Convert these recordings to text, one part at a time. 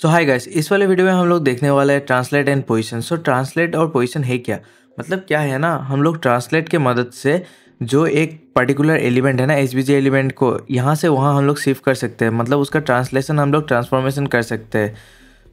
सो hi guys इस वाले video में हम लोग देखने वाले हैं translate and position so translate और पोजिशन है क्या मतलब क्या है ना हम लोग ट्रांसलेट के मदद से जो एक पर्टिकुलर एलिमेंट है ना एच एलिमेंट को यहाँ से वहाँ हम लोग शिफ्ट कर सकते हैं मतलब उसका ट्रांसलेशन हम लोग ट्रांसफॉर्मेशन कर सकते हैं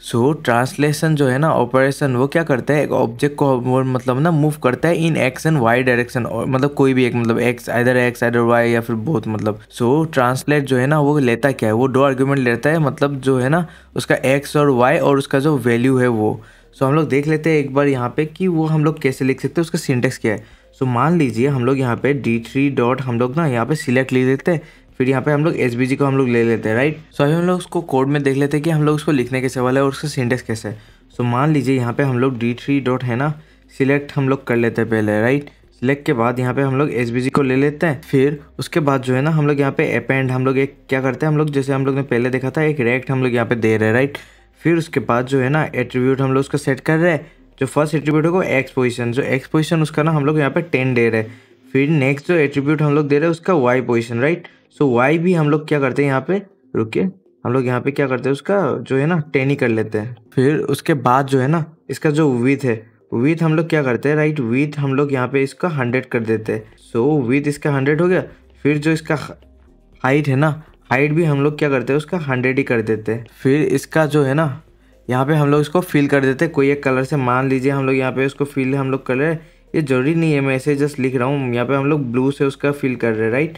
सो so, ट्रांसलेशन जो है ना ऑपरेशन वो क्या करता है एक ऑब्जेक्ट को मतलब ना मूव करता है in X and Y direction और मतलब कोई भी एक मतलब X either X either Y या फिर बोथ मतलब सो so, ट्रांसलेट जो है ना वो लेता क्या है वो दो आर्ग्यूमेंट लेता है मतलब जो है ना उसका एक्स और वाई और उसका जो वैल्यू है वो सो so, हम लोग देख लेते हैं एक बार यहाँ पे कि वो हम लोग कैसे लिख सकते हैं उसका सिंटेक्स क्या है सो so, मान लीजिए हम लोग यहाँ पे डी थ्री डॉट हम लोग ना यहाँ पे सिलेक्ट ले लेते हैं फिर यहाँ पे हम लोग एस को हम लोग ले लेते हैं राइट सो अभी हम लोग उसको कोड में देख लेते हैं कि हम लोग उसको लिखने कैसे वाला है और उसका सिंटेक्स कैसे है सो मान लीजिए यहाँ पे हम लोग डी थ्री डॉट है ना सिलेक्ट हम लोग कर लेते हैं पहले राइट सिलेक्ट के बाद यहाँ पे हम लोग एस को ले लेते हैं फिर उसके बाद जो है ना हम लोग यहाँ पे एपेंड हम लोग एक क्या करते हैं हम लोग जैसे हम लोग ने पहले देखा था एक रेक्ट हम लोग यहाँ पे दे रहे हैं राइट फिर उसके बाद जो है ना एट्रीब्यूट हम लोग उसका सेट कर रहे हैं जो फर्स्ट एट्रीब्यूट होगा एक्स पोजिशन जो एक्स पोजिशन उसका ना हम लोग यहाँ पे टेन दे रहे हैं फिर नेक्स्ट जो एट्रीब्यूट हम लोग दे रहे हैं उसका Y position right so so, Y भी हम लोग क्या करते हैं यहाँ पे रुकिए हम लोग यहाँ पे क्या करते हैं उसका जो है ना टेन ही कर लेते हैं फिर उसके बाद जो है ना इसका जो विथ है विथ हम लोग क्या करते हैं राइट विथ हम लोग यहाँ पे इसका हंड्रेड कर देते हैं सो विथ इसका हंड्रेड हो गया फिर जो इसका हाइट है ना हाइट भी हम लोग क्या करते हैं उसका हंड्रेड ही कर देते हैं फिर इसका जो है ना यहाँ पे हम लोग इसको फिल कर देते हैं कोई एक कलर से मान लीजिए हम लोग यहाँ पे इसको फिल हम लोग कर रहे हैं ये जरूरी नहीं है मैं ऐसे जस्ट लिख रहा हूँ यहाँ पे हम लोग ब्लू से उसका फिल कर रहे हैं राइट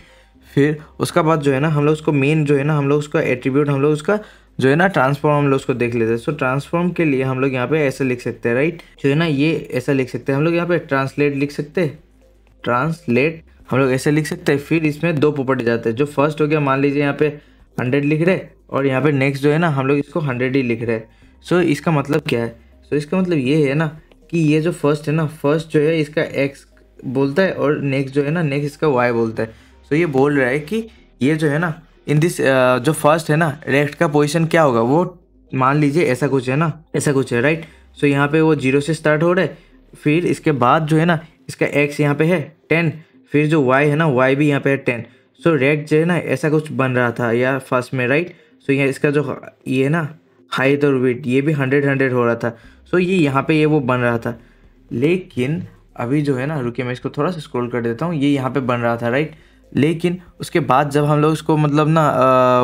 फिर उसका बाद जो है ना हम लोग उसको मेन जो है ना हम लोग उसका एट्रीब्यूट हम लोग उसका जो है ना ट्रांसफॉर्म हम लोग उसको देख लेते हैं सो ट्रांसफॉर्म के लिए हम लोग यहाँ पे ऐसा लिख सकते हैं राइट जो है ना ये ऐसा लिख सकते हैं हम लोग यहाँ पे ट्रांसलेट लिख सकते हैं ट्रांसलेट हम लोग ऐसे लिख सकते हैं फिर इसमें दो प्रॉपर्टी जाते हैं जो फर्स्ट हो गया मान लीजिए यहाँ पे हंड्रेड लिख रहे और यहाँ पे नेक्स्ट जो है ना हम लोग इसको हंड्रेड ही लिख रहे हैं सो इसका मतलब क्या है सो इसका मतलब ये है ना कि ये जो फर्स्ट है ना फर्स्ट जो है इसका एक्स बोलता है और नेक्स्ट जो है ना नेक्स्ट इसका वाई बोलता है तो ये बोल रहा है कि ये जो है ना इन दिस uh, जो फर्स्ट है ना लेफ्ट का पोजिशन क्या होगा वो मान लीजिए ऐसा कुछ है ना ऐसा कुछ है राइट सो so, यहाँ पे वो जीरो से स्टार्ट हो रहा है फिर इसके बाद जो है ना इसका एक्स यहाँ पे है टेन फिर जो वाई है ना वाई भी यहाँ पे है टेन सो रेड जो है ना ऐसा कुछ बन रहा था यार फर्स्ट में राइट सो so, यहाँ इसका जो ये है ना हाइट और वेट ये भी हंड्रेड हंड्रेड हो रहा था सो so, ये यहाँ पे ये वो बन रहा था लेकिन अभी जो है ना रुकिए मैं इसको थोड़ा सा स्क्रोल कर देता हूँ ये यहाँ पर बन रहा था राइट लेकिन उसके बाद जब हम लोग इसको मतलब ना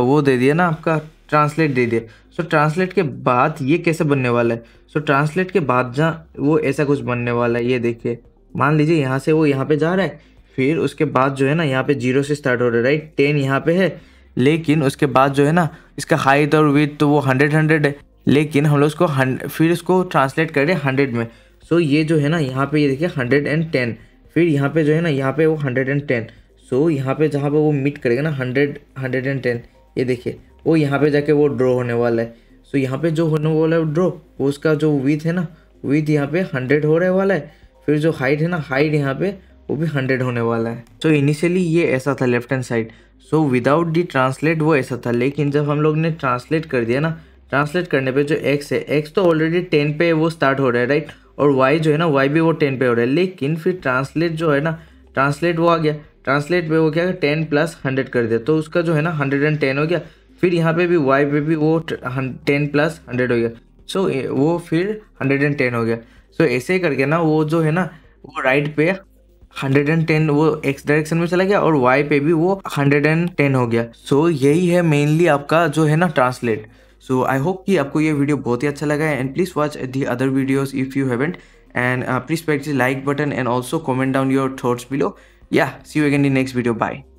वो दे दिया ना आपका ट्रांसलेट दे दिया सो ट्रांसलेट के बाद ये कैसे बनने वाला है सो ट्रांसलेट के बाद जहाँ वो ऐसा कुछ बनने वाला है ये देखिए मान लीजिए यहाँ से वो यहाँ पे जा रहा है फिर उसके बाद जो है ना यहाँ पे जीरो से स्टार्ट हो रहा है राइट टेन यहाँ पे है लेकिन उसके बाद जो है ना इसका हाइट और विथ तो वो हंड्रेड हंड्रेड है लेकिन हम लोग उसको फिर इसको ट्रांसलेट कर रहे हैं हंड्रेड में सो ये जो है ना यहाँ पे ये देखिए हंड्रेड एंड टेन फिर यहाँ पे जो है ना यहाँ पे वो hundred and ten so so, यहाँ पे जहाँ पे वो मीट करेगा ना हंड्रेड हंड्रेड एंड टेन ये देखिए वो यहाँ पे जाके वो ड्रॉ होने वाला है सो so, यहाँ पे जो होने वाला है ड्रॉ वो उसका जो विथ है ना विथ यहाँ पे हंड्रेड हो रहे वाला है फिर जो हाइट है ना हाइट यहाँ पे वो भी हंड्रेड होने वाला है सो so, इनिशियली ये ऐसा था left hand side so without the translate वो ऐसा था लेकिन जब हम लोग ने ट्रांसलेट कर दिया ना ट्रांसलेट करने पर जो एक्स है एक्स तो ऑलरेडी टेन पे वो स्टार्ट हो रहा है राइट और वाई जो है ना वाई भी वो टेन पे हो रहा है लेकिन फिर ट्रांसलेट जो है ना ट्रांसलेट वो आ गया ट्रांसलेट पे वो क्या टेन प्लस हंड्रेड कर दिया तो उसका जो है ना हंड्रेड एंड टेन हो गया फिर यहाँ पे भी वाई पे भी वो टेन प्लस हंड्रेड हो गया सो so, वो फिर हंड्रेड एंड टेन हो गया सो so, ऐसे करके ना वो जो है ना वो राइट पे हंड्रेड एंड टेन वो एक्स डायरेक्शन में चला गया और वाई पे भी वो हंड्रेड एंड टेन हो गया सो so, यही है मेनली आपका जो है ना ट्रांसलेट सो आई होप कि आपको ये वीडियो बहुत ही अच्छा लगा है and please watch the other videos if you haven't and please practice like button and also comment down your thoughts below yeah see you again in the next video bye